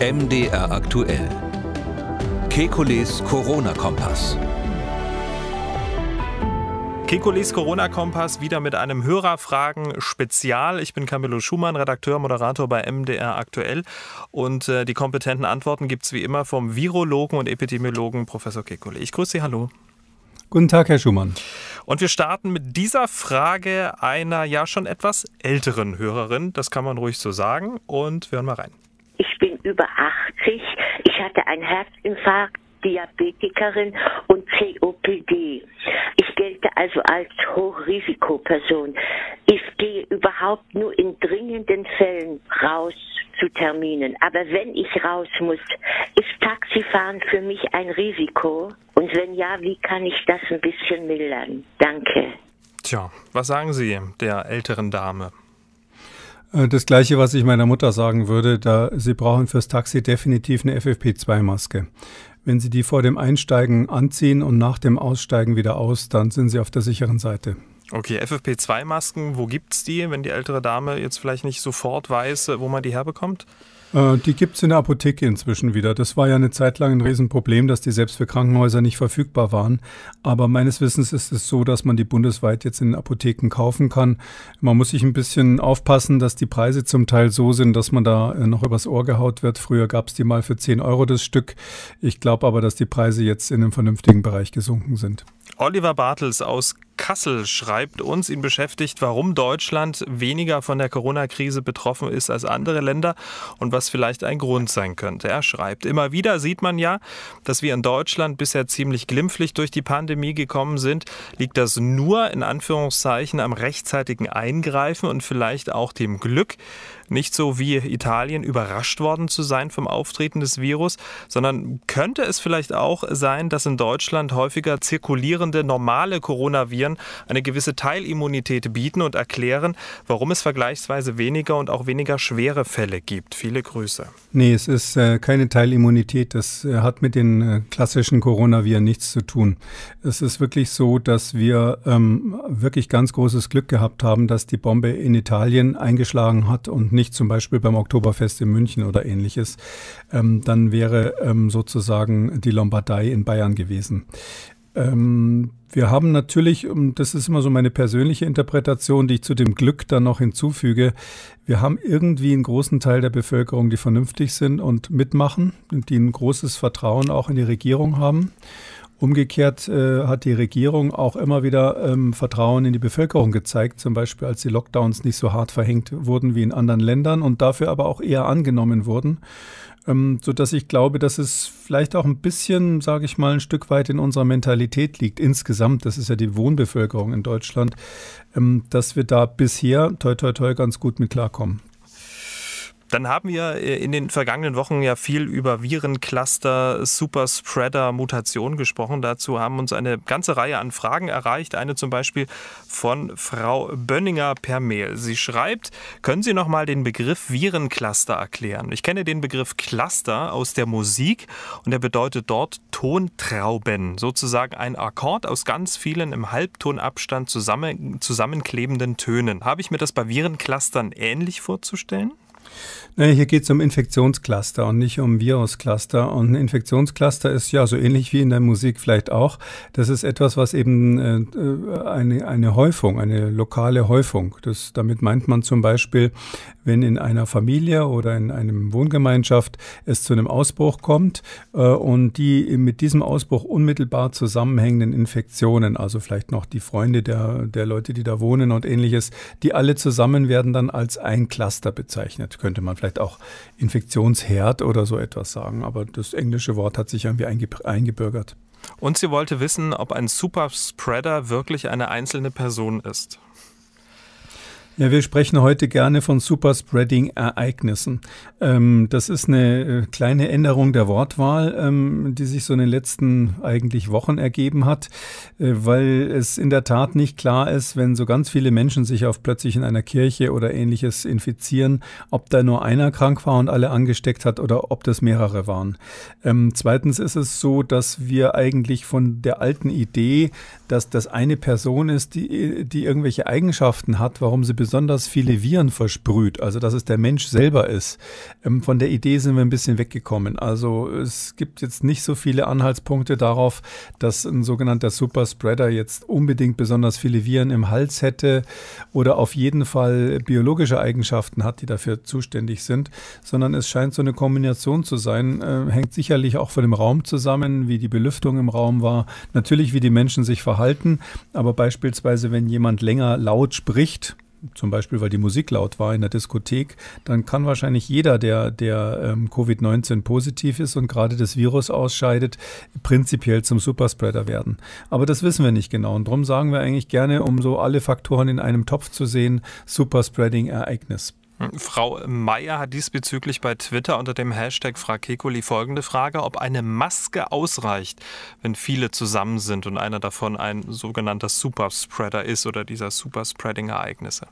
MDR aktuell. Kekules Corona-Kompass. Kekules Corona-Kompass wieder mit einem Hörerfragen-Spezial. Ich bin Camillo Schumann, Redakteur, Moderator bei MDR aktuell. Und äh, die kompetenten Antworten gibt es wie immer vom Virologen und Epidemiologen Professor Kekule. Ich grüße Sie, hallo. Guten Tag, Herr Schumann. Und wir starten mit dieser Frage einer ja schon etwas älteren Hörerin. Das kann man ruhig so sagen. Und wir hören mal rein. Ich bin über 80. Ich hatte einen Herzinfarkt, Diabetikerin und COPD. Ich gelte also als Hochrisikoperson. Ich gehe überhaupt nur in dringenden Fällen raus zu Terminen. Aber wenn ich raus muss, ist Taxifahren für mich ein Risiko? Und wenn ja, wie kann ich das ein bisschen mildern? Danke. Tja, was sagen Sie der älteren Dame? Äh, das gleiche, was ich meiner Mutter sagen würde, da Sie brauchen fürs Taxi definitiv eine FFP2-Maske. Wenn Sie die vor dem Einsteigen anziehen und nach dem Aussteigen wieder aus, dann sind Sie auf der sicheren Seite. Okay, FFP2-Masken, wo gibt's die, wenn die ältere Dame jetzt vielleicht nicht sofort weiß, wo man die herbekommt? Äh, die gibt es in der Apotheke inzwischen wieder. Das war ja eine Zeit lang ein Riesenproblem, dass die selbst für Krankenhäuser nicht verfügbar waren. Aber meines Wissens ist es so, dass man die bundesweit jetzt in Apotheken kaufen kann. Man muss sich ein bisschen aufpassen, dass die Preise zum Teil so sind, dass man da äh, noch übers Ohr gehaut wird. Früher gab es die mal für 10 Euro das Stück. Ich glaube aber, dass die Preise jetzt in einem vernünftigen Bereich gesunken sind. Oliver Bartels aus Kassel schreibt uns, ihn beschäftigt, warum Deutschland weniger von der Corona-Krise betroffen ist als andere Länder und was vielleicht ein Grund sein könnte. Er schreibt, immer wieder sieht man ja, dass wir in Deutschland bisher ziemlich glimpflich durch die Pandemie gekommen sind. Liegt das nur in Anführungszeichen am rechtzeitigen Eingreifen und vielleicht auch dem Glück? nicht so wie Italien überrascht worden zu sein vom Auftreten des Virus, sondern könnte es vielleicht auch sein, dass in Deutschland häufiger zirkulierende normale Coronaviren eine gewisse Teilimmunität bieten und erklären, warum es vergleichsweise weniger und auch weniger schwere Fälle gibt. Viele Grüße. Nee, es ist äh, keine Teilimmunität. Das äh, hat mit den äh, klassischen Coronaviren nichts zu tun. Es ist wirklich so, dass wir ähm, wirklich ganz großes Glück gehabt haben, dass die Bombe in Italien eingeschlagen hat und nicht zum Beispiel beim Oktoberfest in München oder ähnliches, ähm, dann wäre ähm, sozusagen die Lombardei in Bayern gewesen. Ähm, wir haben natürlich, ähm, das ist immer so meine persönliche Interpretation, die ich zu dem Glück dann noch hinzufüge, wir haben irgendwie einen großen Teil der Bevölkerung, die vernünftig sind und mitmachen und die ein großes Vertrauen auch in die Regierung haben. Umgekehrt äh, hat die Regierung auch immer wieder ähm, Vertrauen in die Bevölkerung gezeigt, zum Beispiel als die Lockdowns nicht so hart verhängt wurden wie in anderen Ländern und dafür aber auch eher angenommen wurden, ähm, sodass ich glaube, dass es vielleicht auch ein bisschen, sage ich mal, ein Stück weit in unserer Mentalität liegt insgesamt, das ist ja die Wohnbevölkerung in Deutschland, ähm, dass wir da bisher, toi toi toi, ganz gut mit klarkommen. Dann haben wir äh, in den vergangenen Wochen ja viel über Virencluster, Superspreader, Mutationen gesprochen. Dazu haben uns eine ganze Reihe an Fragen erreicht. Eine zum Beispiel von Frau Bönninger per Mail. Sie schreibt, können Sie noch mal den Begriff Virencluster erklären? Ich kenne den Begriff Cluster aus der Musik und er bedeutet dort Tontrauben. Sozusagen ein Akkord aus ganz vielen im Halbtonabstand zusammen, zusammenklebenden Tönen. Habe ich mir das bei Virenclustern ähnlich vorzustellen? Naja, hier geht es um Infektionscluster und nicht um Viruscluster. Und ein Infektionscluster ist ja so ähnlich wie in der Musik vielleicht auch. Das ist etwas, was eben äh, eine, eine Häufung, eine lokale Häufung. Das, damit meint man zum Beispiel, wenn in einer Familie oder in einem Wohngemeinschaft es zu einem Ausbruch kommt äh, und die mit diesem Ausbruch unmittelbar zusammenhängenden Infektionen, also vielleicht noch die Freunde der, der Leute, die da wohnen und ähnliches, die alle zusammen werden dann als ein Cluster bezeichnet könnte man vielleicht auch Infektionsherd oder so etwas sagen, aber das englische Wort hat sich irgendwie eingebürgert. Und sie wollte wissen, ob ein Superspreader wirklich eine einzelne Person ist. Ja, wir sprechen heute gerne von Superspreading-Ereignissen. Ähm, das ist eine äh, kleine Änderung der Wortwahl, ähm, die sich so in den letzten eigentlich Wochen ergeben hat, äh, weil es in der Tat nicht klar ist, wenn so ganz viele Menschen sich auf plötzlich in einer Kirche oder ähnliches infizieren, ob da nur einer krank war und alle angesteckt hat oder ob das mehrere waren. Ähm, zweitens ist es so, dass wir eigentlich von der alten Idee, dass das eine Person ist, die, äh, die irgendwelche Eigenschaften hat, warum sie besonders viele Viren versprüht, also dass es der Mensch selber ist. Ähm, von der Idee sind wir ein bisschen weggekommen. Also es gibt jetzt nicht so viele Anhaltspunkte darauf, dass ein sogenannter Superspreader jetzt unbedingt besonders viele Viren im Hals hätte oder auf jeden Fall biologische Eigenschaften hat, die dafür zuständig sind, sondern es scheint so eine Kombination zu sein. Äh, hängt sicherlich auch von dem Raum zusammen, wie die Belüftung im Raum war, natürlich wie die Menschen sich verhalten, aber beispielsweise wenn jemand länger laut spricht, zum Beispiel weil die Musik laut war in der Diskothek, dann kann wahrscheinlich jeder, der, der ähm, Covid-19 positiv ist und gerade das Virus ausscheidet, prinzipiell zum Superspreader werden. Aber das wissen wir nicht genau. Und darum sagen wir eigentlich gerne, um so alle Faktoren in einem Topf zu sehen, Superspreading-Ereignis. Frau Meier hat diesbezüglich bei Twitter unter dem Hashtag Frakekoli folgende Frage, ob eine Maske ausreicht, wenn viele zusammen sind und einer davon ein sogenannter Superspreader ist oder dieser Superspreading-Ereignisse.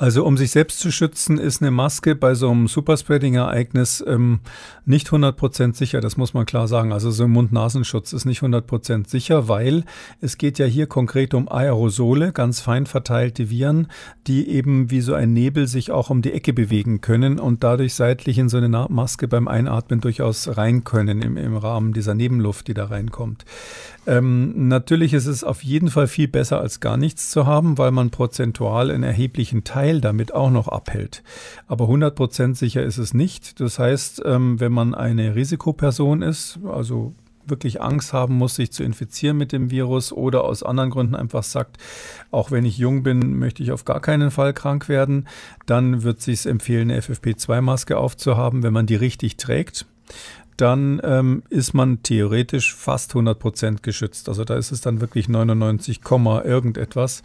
Also um sich selbst zu schützen, ist eine Maske bei so einem Superspreading-Ereignis ähm, nicht 100% sicher, das muss man klar sagen. Also so ein Mund-Nasenschutz ist nicht 100% sicher, weil es geht ja hier konkret um Aerosole, ganz fein verteilte Viren, die eben wie so ein Nebel sich auch um die Ecke bewegen können und dadurch seitlich in so eine Maske beim Einatmen durchaus rein können im, im Rahmen dieser Nebenluft, die da reinkommt. Ähm, natürlich ist es auf jeden Fall viel besser als gar nichts zu haben, weil man prozentual in erheblichen Teilen Teil damit auch noch abhält. Aber 100% sicher ist es nicht. Das heißt, ähm, wenn man eine Risikoperson ist, also wirklich Angst haben muss, sich zu infizieren mit dem Virus oder aus anderen Gründen einfach sagt, auch wenn ich jung bin, möchte ich auf gar keinen Fall krank werden, dann wird es sich empfehlen, eine FFP2-Maske aufzuhaben, wenn man die richtig trägt dann ähm, ist man theoretisch fast 100% geschützt. Also da ist es dann wirklich 99, irgendetwas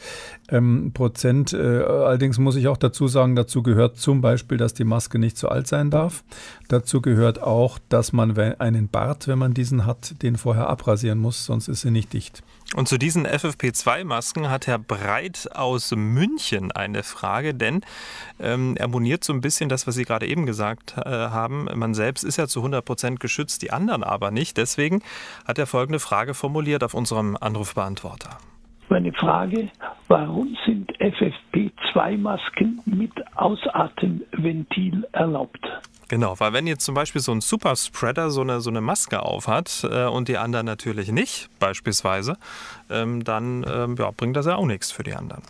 ähm, Prozent. Äh, allerdings muss ich auch dazu sagen, dazu gehört zum Beispiel, dass die Maske nicht zu alt sein darf. Dazu gehört auch, dass man einen Bart, wenn man diesen hat, den vorher abrasieren muss, sonst ist er nicht dicht. Und zu diesen FFP2-Masken hat Herr Breit aus München eine Frage, denn ähm, er moniert so ein bisschen das, was Sie gerade eben gesagt äh, haben. Man selbst ist ja zu 100 Prozent geschützt, die anderen aber nicht. Deswegen hat er folgende Frage formuliert auf unserem Anrufbeantworter. Meine Frage, warum sind FFP2-Masken mit Ausatemventil erlaubt? Genau, weil wenn jetzt zum Beispiel so ein Superspreader so eine, so eine Maske aufhat äh, und die anderen natürlich nicht, beispielsweise, ähm, dann ähm, ja, bringt das ja auch nichts für die anderen.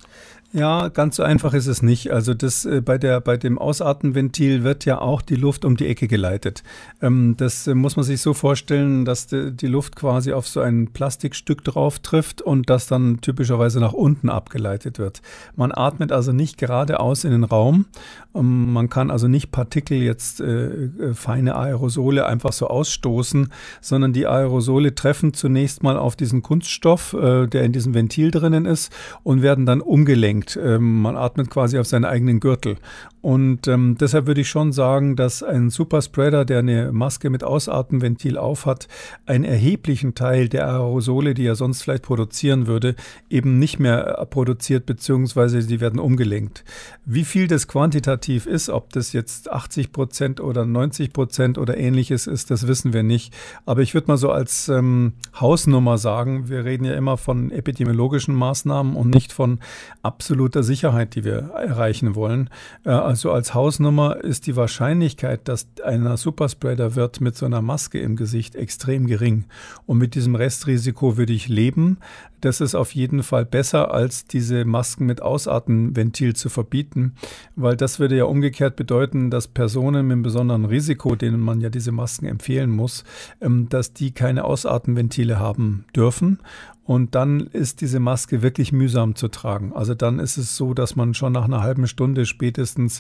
Ja, ganz so einfach ist es nicht. Also das äh, bei der bei dem Ausatmenventil wird ja auch die Luft um die Ecke geleitet. Ähm, das äh, muss man sich so vorstellen, dass de, die Luft quasi auf so ein Plastikstück drauf trifft und das dann typischerweise nach unten abgeleitet wird. Man atmet also nicht geradeaus in den Raum. Ähm, man kann also nicht Partikel jetzt äh, äh, feine Aerosole einfach so ausstoßen, sondern die Aerosole treffen zunächst mal auf diesen Kunststoff, äh, der in diesem Ventil drinnen ist und werden dann umgelenkt denkt. Ähm, man atmet quasi auf seinen eigenen Gürtel. Und ähm, deshalb würde ich schon sagen, dass ein Superspreader, der eine Maske mit Ausatmenventil aufhat, einen erheblichen Teil der Aerosole, die er sonst vielleicht produzieren würde, eben nicht mehr äh, produziert, beziehungsweise die werden umgelenkt. Wie viel das quantitativ ist, ob das jetzt 80 Prozent oder 90 Prozent oder ähnliches ist, das wissen wir nicht. Aber ich würde mal so als ähm, Hausnummer sagen, wir reden ja immer von epidemiologischen Maßnahmen und nicht von Abs absoluter Sicherheit, die wir erreichen wollen. Äh, also als Hausnummer ist die Wahrscheinlichkeit, dass einer Superspreader wird mit so einer Maske im Gesicht extrem gering. Und mit diesem Restrisiko würde ich leben. Das ist auf jeden Fall besser, als diese Masken mit Ausatmenventil zu verbieten, weil das würde ja umgekehrt bedeuten, dass Personen mit einem besonderen Risiko, denen man ja diese Masken empfehlen muss, ähm, dass die keine Ausatmenventile haben dürfen und dann ist diese Maske wirklich mühsam zu tragen. Also dann ist es so, dass man schon nach einer halben Stunde spätestens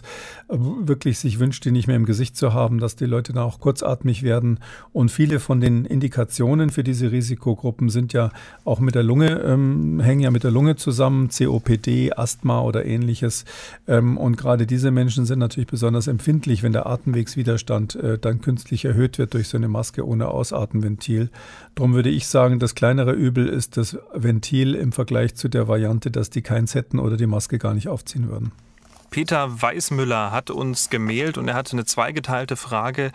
äh, wirklich sich wünscht, die nicht mehr im Gesicht zu haben, dass die Leute dann auch kurzatmig werden. Und viele von den Indikationen für diese Risikogruppen sind ja auch mit der Lunge, ähm, hängen ja mit der Lunge zusammen, COPD, Asthma oder ähnliches. Ähm, und gerade diese Menschen sind natürlich besonders empfindlich, wenn der Atemwegswiderstand äh, dann künstlich erhöht wird durch so eine Maske ohne Ausatmenventil. Darum würde ich sagen, das kleinere Übel ist das Ventil im Vergleich zu der Variante, dass die keins hätten oder die Maske gar nicht aufziehen würden. Peter Weißmüller hat uns gemailt und er hatte eine zweigeteilte Frage.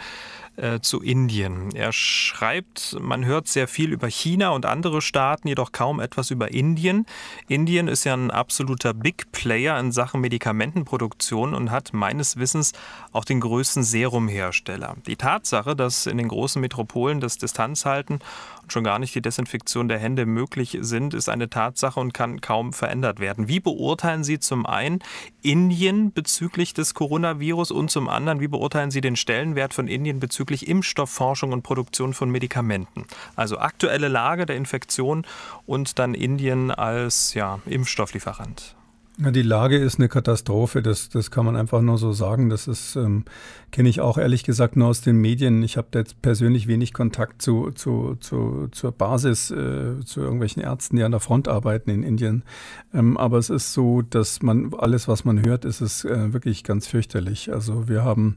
Äh, zu Indien. Er schreibt, man hört sehr viel über China und andere Staaten, jedoch kaum etwas über Indien. Indien ist ja ein absoluter Big Player in Sachen Medikamentenproduktion und hat meines Wissens auch den größten Serumhersteller. Die Tatsache, dass in den großen Metropolen das Distanzhalten und schon gar nicht die Desinfektion der Hände möglich sind, ist eine Tatsache und kann kaum verändert werden. Wie beurteilen Sie zum einen Indien bezüglich des Coronavirus und zum anderen, wie beurteilen Sie den Stellenwert von Indien bezüglich wirklich Impfstoffforschung und Produktion von Medikamenten. Also aktuelle Lage der Infektion und dann Indien als ja, Impfstofflieferant. Die Lage ist eine Katastrophe, das, das kann man einfach nur so sagen. Das ist, ähm, kenne ich auch ehrlich gesagt nur aus den Medien. Ich habe da jetzt persönlich wenig Kontakt zu, zu, zu, zur Basis, äh, zu irgendwelchen Ärzten, die an der Front arbeiten in Indien. Ähm, aber es ist so, dass man alles, was man hört, ist es äh, wirklich ganz fürchterlich. Also wir haben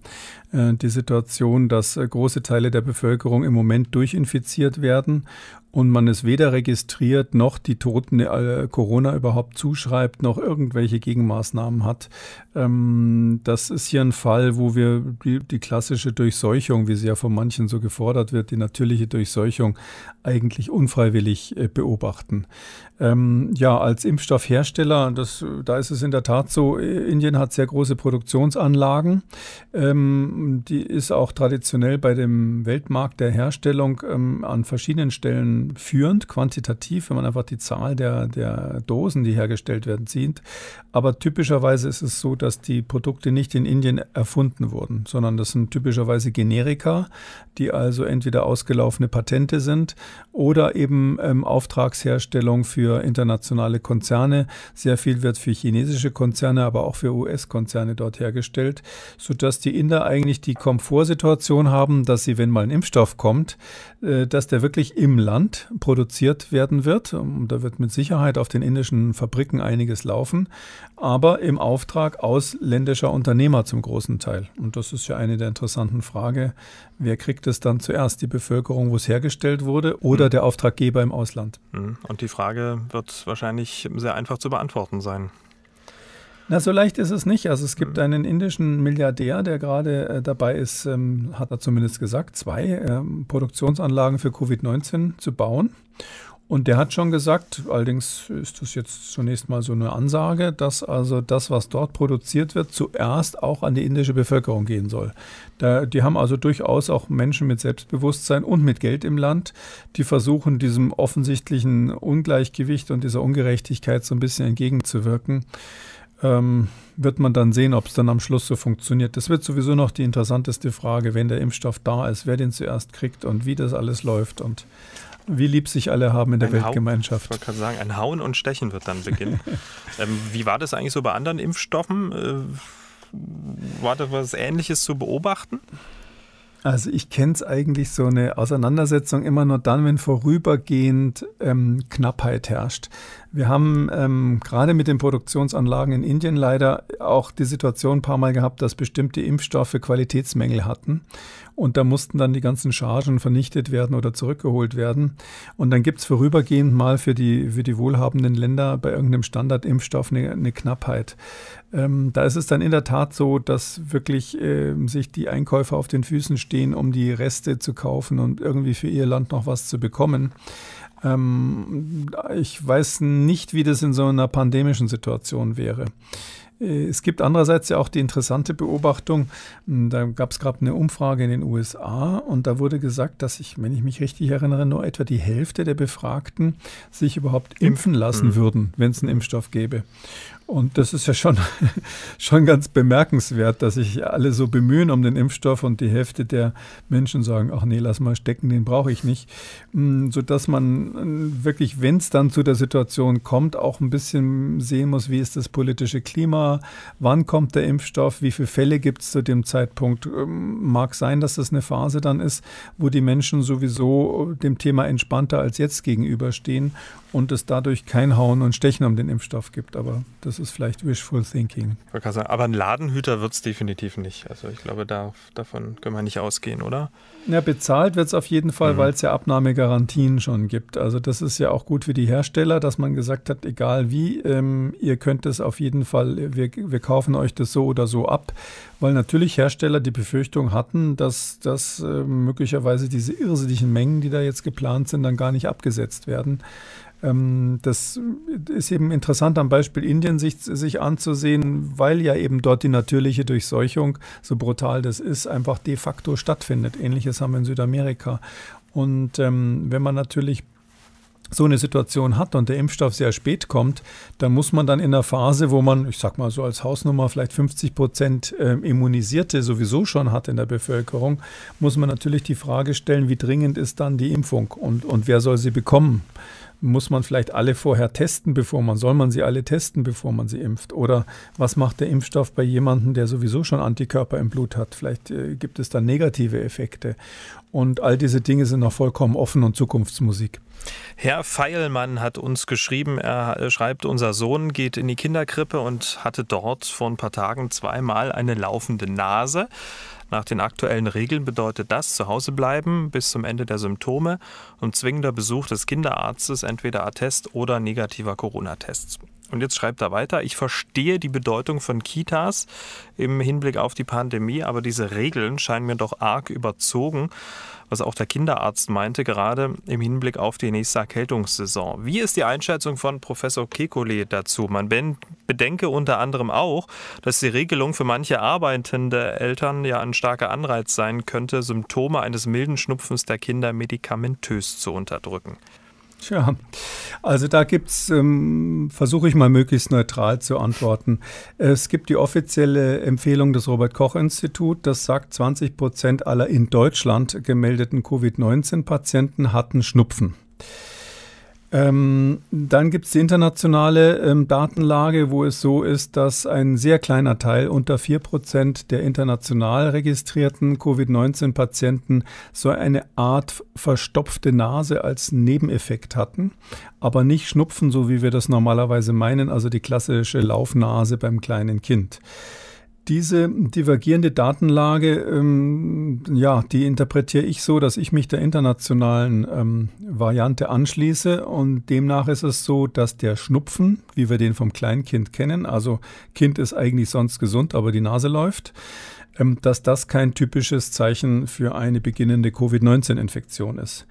äh, die Situation, dass äh, große Teile der Bevölkerung im Moment durchinfiziert werden und man es weder registriert noch die Toten äh, Corona überhaupt zuschreibt, noch irgendwelche Gegenmaßnahmen hat. Ähm, das ist hier ein Fall, wo wir die, die, klassische Durchseuchung, wie sie ja von manchen so gefordert wird, die natürliche Durchseuchung eigentlich unfreiwillig äh, beobachten. Ähm, ja, als Impfstoffhersteller, das, da ist es in der Tat so, äh, Indien hat sehr große Produktionsanlagen. Ähm, die ist auch traditionell bei dem Weltmarkt der Herstellung ähm, an verschiedenen Stellen führend, quantitativ, wenn man einfach die Zahl der, der Dosen, die hergestellt werden, sieht. Aber typischerweise ist es so, dass die Produkte nicht in Indien erfunden wurden, sondern das sind typischerweise Generika, die also entweder ausgelaufene Patente sind oder eben ähm, Auftragsherstellung für internationale Konzerne. Sehr viel wird für chinesische Konzerne, aber auch für US-Konzerne dort hergestellt, sodass die Inder eigentlich die Komfortsituation haben, dass sie, wenn mal ein Impfstoff kommt, äh, dass der wirklich im Land Deutschland produziert werden wird. Ähm, da wird mit Sicherheit auf den indischen Fabriken einiges laufen, aber im Auftrag ausländischer Unternehmer zum großen Teil. Und das ist ja eine der interessanten Fragen. Wer kriegt es dann zuerst? Die Bevölkerung, wo es hergestellt wurde, oder mhm. der Auftraggeber im Ausland? Mhm. Und die Frage wird wahrscheinlich sehr einfach zu beantworten sein. Na, so leicht ist es nicht. Also es gibt mhm. einen indischen Milliardär, der gerade äh, dabei ist, ähm, hat er zumindest gesagt, zwei ähm, Produktionsanlagen für Covid-19 zu bauen. Und der hat schon gesagt, allerdings ist das jetzt zunächst mal so eine Ansage, dass also das, was dort produziert wird, zuerst auch an die indische Bevölkerung gehen soll. Da, die haben also durchaus auch Menschen mit Selbstbewusstsein und mit Geld im Land, die versuchen, diesem offensichtlichen Ungleichgewicht und dieser Ungerechtigkeit so ein bisschen entgegenzuwirken ähm, wird man dann sehen, ob es dann am Schluss so funktioniert. Das wird sowieso noch die interessanteste Frage, wenn der Impfstoff da ist, wer den zuerst kriegt und wie das alles läuft und wie lieb sich alle haben in der ein Weltgemeinschaft. Hau, ich wollte gerade sagen, ein Hauen und Stechen wird dann beginnen. ähm, wie war das eigentlich so bei anderen Impfstoffen? Äh, war da was Ähnliches zu beobachten? Also ich kenne es eigentlich so eine Auseinandersetzung immer nur dann, wenn vorübergehend ähm, Knappheit herrscht. Wir haben ähm, gerade mit den Produktionsanlagen in Indien leider auch die Situation ein paar Mal gehabt, dass bestimmte Impfstoffe Qualitätsmängel hatten und da mussten dann die ganzen Chargen vernichtet werden oder zurückgeholt werden. Und dann gibt es vorübergehend mal für die, für die wohlhabenden Länder bei irgendeinem Standardimpfstoff eine, eine Knappheit. Ähm, da ist es dann in der Tat so, dass wirklich äh, sich die Einkäufer auf den Füßen stehen, um die Reste zu kaufen und irgendwie für ihr Land noch was zu bekommen ähm, ich weiß nicht, wie das in so einer pandemischen Situation wäre. Äh, es gibt andererseits ja auch die interessante Beobachtung, hm, da gab es gerade eine Umfrage in den USA und da wurde gesagt, dass ich, wenn ich mich richtig erinnere, nur etwa die Hälfte der Befragten sich überhaupt impfen lassen hm. würden, wenn es einen Impfstoff gäbe. Und das ist ja schon, schon ganz bemerkenswert, dass sich alle so bemühen um den Impfstoff und die Hälfte der Menschen sagen, ach nee, lass mal stecken, den brauche ich nicht. Mm, Sodass man mm, wirklich, wenn es dann zu der Situation kommt, auch ein bisschen sehen muss, wie ist das politische Klima, wann kommt der Impfstoff, wie viele Fälle gibt es zu dem Zeitpunkt. Ähm, mag sein, dass das eine Phase dann ist, wo die Menschen sowieso äh, dem Thema entspannter als jetzt gegenüberstehen und es dadurch kein Hauen und Stechen um den Impfstoff gibt. Aber das ist vielleicht wishful thinking. aber ein Ladenhüter wird es definitiv nicht. Also ich glaube, da, davon können wir nicht ausgehen, oder? Ja, bezahlt wird es auf jeden Fall, mhm. weil es ja Abnahmegarantien schon gibt. Also das ist ja auch gut für die Hersteller, dass man gesagt hat, egal wie, ähm, ihr könnt es auf jeden Fall, wir, wir kaufen euch das so oder so ab weil natürlich Hersteller die Befürchtung hatten, dass, dass äh, möglicherweise diese irrsinnigen Mengen, die da jetzt geplant sind, dann gar nicht abgesetzt werden. Ähm, das ist eben interessant am Beispiel Indien sich, sich anzusehen, weil ja eben dort die natürliche Durchseuchung, so brutal das ist, einfach de facto stattfindet. Ähnliches haben wir in Südamerika. Und ähm, wenn man natürlich so eine Situation hat und der Impfstoff sehr spät kommt, dann muss man dann in der Phase, wo man, ich sag mal so als Hausnummer, vielleicht 50 Prozent äh, Immunisierte sowieso schon hat in der Bevölkerung, muss man natürlich die Frage stellen, wie dringend ist dann die Impfung und, und wer soll sie bekommen? muss man vielleicht alle vorher testen, bevor man, soll man sie alle testen, bevor man sie impft? Oder was macht der Impfstoff bei jemandem, der sowieso schon Antikörper im Blut hat? Vielleicht äh, gibt es da negative Effekte. Und all diese Dinge sind noch vollkommen offen und Zukunftsmusik. Herr Feilmann hat uns geschrieben, er äh, schreibt, unser Sohn geht in die Kinderkrippe und hatte dort vor ein paar Tagen zweimal eine laufende Nase. Nach den aktuellen Regeln bedeutet das zu Hause bleiben bis zum Ende der Symptome und zwingender Besuch des Kinderarztes entweder Attest oder negativer Corona-Tests. Und jetzt schreibt er weiter, ich verstehe die Bedeutung von Kitas im Hinblick auf die Pandemie, aber diese Regeln scheinen mir doch arg überzogen, was auch der Kinderarzt meinte, gerade im Hinblick auf die nächste Erkältungssaison. Wie ist die Einschätzung von Professor Kekulé dazu? Man bedenke unter anderem auch, dass die Regelung für manche arbeitende Eltern ja ein starker Anreiz sein könnte, Symptome eines milden Schnupfens der Kinder medikamentös zu unterdrücken. Tja, also da gibt es, ähm, versuche ich mal möglichst neutral zu antworten. Es gibt die offizielle Empfehlung des Robert Koch Institut, das sagt, 20 Prozent aller in Deutschland gemeldeten Covid-19-Patienten hatten Schnupfen. Ähm, dann gibt es die internationale ähm, Datenlage, wo es so ist, dass ein sehr kleiner Teil, unter 4% der international registrierten Covid-19-Patienten, so eine Art verstopfte Nase als Nebeneffekt hatten, aber nicht Schnupfen, so wie wir das normalerweise meinen, also die klassische Laufnase beim kleinen Kind diese divergierende Datenlage, ähm, ja, die interpretiere ich so, dass ich mich der internationalen ähm, Variante anschließe und demnach ist es so, dass der Schnupfen, wie wir den vom Kleinkind kennen, also Kind ist eigentlich sonst gesund, aber die Nase läuft, ähm, dass das kein typisches Zeichen für eine beginnende Covid-19-Infektion ist.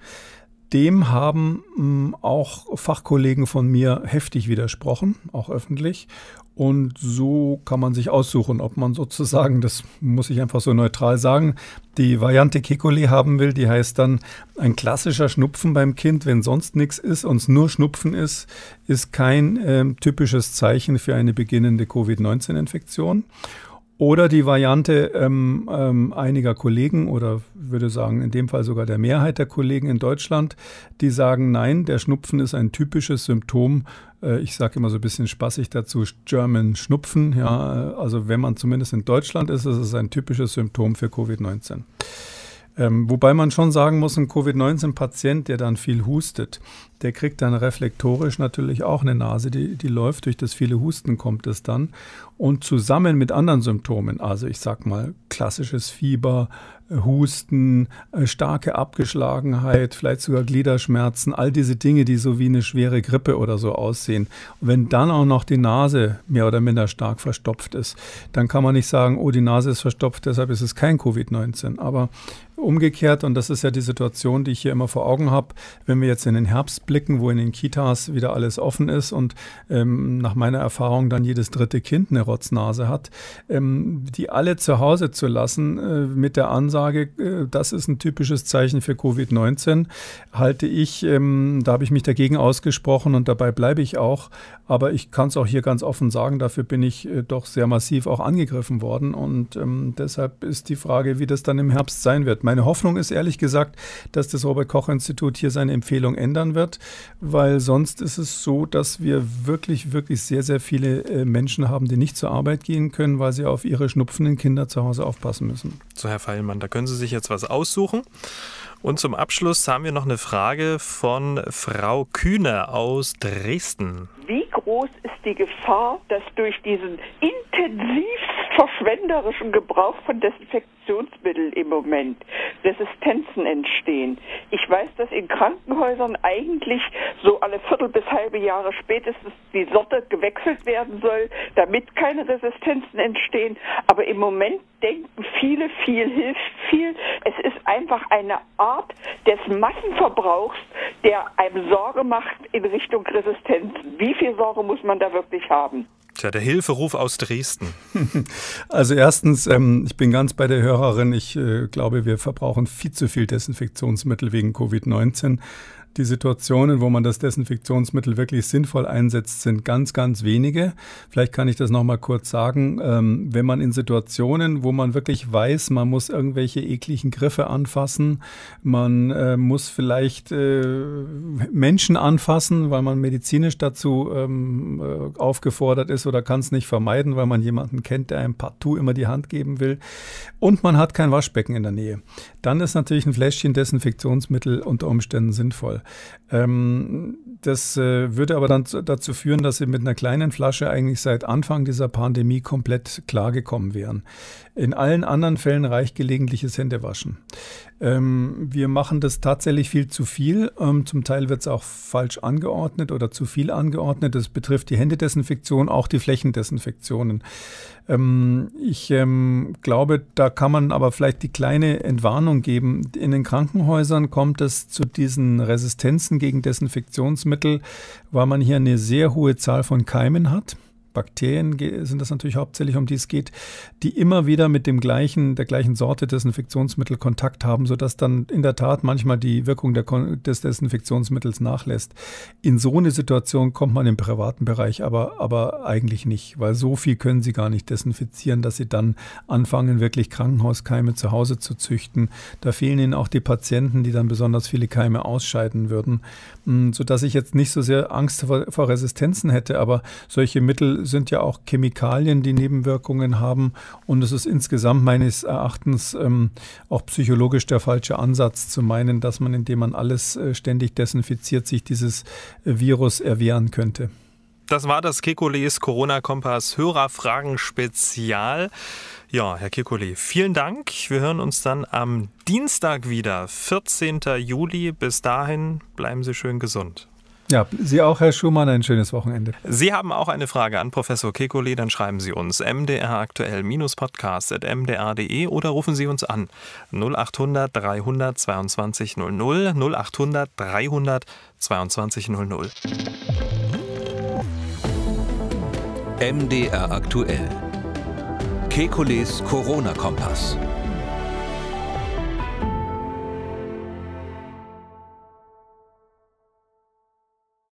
Dem haben ähm, auch Fachkollegen von mir heftig widersprochen, auch öffentlich. Und so kann man sich aussuchen, ob man sozusagen, das muss ich einfach so neutral sagen, die Variante Kekole haben will. Die heißt dann ein klassischer Schnupfen beim Kind, wenn sonst nichts ist und es nur Schnupfen ist, ist kein äh, typisches Zeichen für eine beginnende Covid-19-Infektion. Oder die Variante ähm, ähm, einiger Kollegen oder würde sagen, in dem Fall sogar der Mehrheit der Kollegen in Deutschland, die sagen, nein, der Schnupfen ist ein typisches Symptom. Äh, ich sage immer so ein bisschen spaßig dazu, German Schnupfen. Ja, also wenn man zumindest in Deutschland ist, ist es ein typisches Symptom für Covid-19. Ähm, wobei man schon sagen muss, ein Covid-19-Patient, der dann viel hustet, der kriegt dann reflektorisch natürlich auch eine Nase, die, die läuft, durch das viele Husten kommt es dann. Und zusammen mit anderen Symptomen, also ich sag mal klassisches Fieber, äh, Husten, äh, starke Abgeschlagenheit, vielleicht sogar Gliederschmerzen, all diese Dinge, die so wie eine schwere Grippe oder so aussehen. Und wenn dann auch noch die Nase mehr oder minder stark verstopft ist, dann kann man nicht sagen, oh, die Nase ist verstopft, deshalb ist es kein Covid-19. Aber Umgekehrt, und das ist ja die Situation, die ich hier immer vor Augen habe, wenn wir jetzt in den Herbst blicken, wo in den Kitas wieder alles offen ist und ähm, nach meiner Erfahrung dann jedes dritte Kind eine Rotznase hat, ähm, die alle zu Hause zu lassen äh, mit der Ansage, äh, das ist ein typisches Zeichen für Covid-19, halte ich, ähm, da habe ich mich dagegen ausgesprochen und dabei bleibe ich auch. Aber ich kann es auch hier ganz offen sagen, dafür bin ich äh, doch sehr massiv auch angegriffen worden. Und ähm, deshalb ist die Frage, wie das dann im Herbst sein wird. Mein meine Hoffnung ist ehrlich gesagt, dass das Robert-Koch-Institut hier seine Empfehlung ändern wird, weil sonst ist es so, dass wir wirklich, wirklich sehr, sehr viele äh, Menschen haben, die nicht zur Arbeit gehen können, weil sie auf ihre schnupfenden Kinder zu Hause aufpassen müssen. So, Herr Feilmann, da können Sie sich jetzt was aussuchen. Und zum Abschluss haben wir noch eine Frage von Frau Kühne aus Dresden. Wie groß ist die Gefahr, dass durch diesen intensiv verschwenderischen Gebrauch von Desinfektionsmitteln im Moment Resistenzen entstehen. Ich weiß, dass in Krankenhäusern eigentlich so alle Viertel bis halbe Jahre spätestens die Sorte gewechselt werden soll, damit keine Resistenzen entstehen. Aber im Moment denken viele, viel hilft viel. Es ist einfach eine Art des Massenverbrauchs, der einem Sorge macht in Richtung Resistenzen. Wie viel Sorge muss man da wirklich haben? Tja, der Hilferuf aus Dresden. Also erstens, ähm, ich bin ganz bei der Hörerin. Ich äh, glaube, wir verbrauchen viel zu viel Desinfektionsmittel wegen Covid-19. Die Situationen, wo man das Desinfektionsmittel wirklich sinnvoll einsetzt, sind ganz, ganz wenige. Vielleicht kann ich das nochmal kurz sagen. Ähm, wenn man in Situationen, wo man wirklich weiß, man muss irgendwelche ekligen Griffe anfassen, man äh, muss vielleicht äh, Menschen anfassen, weil man medizinisch dazu ähm, äh, aufgefordert ist oder kann es nicht vermeiden, weil man jemanden kennt, der einem partout immer die Hand geben will. Und man hat kein Waschbecken in der Nähe. Dann ist natürlich ein Fläschchen Desinfektionsmittel unter Umständen sinnvoll. Ähm, das äh, würde aber dann dazu führen, dass sie mit einer kleinen Flasche eigentlich seit Anfang dieser Pandemie komplett klargekommen wären. In allen anderen Fällen reicht gelegentliches Händewaschen. Ähm, wir machen das tatsächlich viel zu viel. Ähm, zum Teil wird es auch falsch angeordnet oder zu viel angeordnet. Das betrifft die Händedesinfektion, auch die Flächendesinfektionen. Ähm, ich ähm, glaube, da kann man aber vielleicht die kleine Entwarnung geben. In den Krankenhäusern kommt es zu diesen Resistenzen gegen Desinfektionsmittel, weil man hier eine sehr hohe Zahl von Keimen hat. Bakterien sind das natürlich hauptsächlich, um die es geht, die immer wieder mit dem gleichen, der gleichen Sorte Desinfektionsmittel Kontakt haben, sodass dann in der Tat manchmal die Wirkung der, des Desinfektionsmittels nachlässt. In so eine Situation kommt man im privaten Bereich aber, aber eigentlich nicht, weil so viel können sie gar nicht desinfizieren, dass sie dann anfangen, wirklich Krankenhauskeime zu Hause zu züchten. Da fehlen ihnen auch die Patienten, die dann besonders viele Keime ausscheiden würden, hm, sodass ich jetzt nicht so sehr Angst vor, vor Resistenzen hätte, aber solche Mittel sind ja auch Chemikalien, die Nebenwirkungen haben. Und es ist insgesamt meines Erachtens ähm, auch psychologisch der falsche Ansatz zu meinen, dass man, indem man alles äh, ständig desinfiziert, sich dieses äh, Virus erwehren könnte. Das war das Kekulis Corona-Kompass Hörerfragen-Spezial. Ja, Herr Kekule, vielen Dank. Wir hören uns dann am Dienstag wieder, 14. Juli. Bis dahin bleiben Sie schön gesund. Ja, Sie auch, Herr Schumann, ein schönes Wochenende. Sie haben auch eine Frage an Professor Kekulé, dann schreiben Sie uns mdraktuell-podcast.mdr.de oder rufen Sie uns an 0800 322 00 0800 322 00. MDR aktuell. Kekules Corona-Kompass.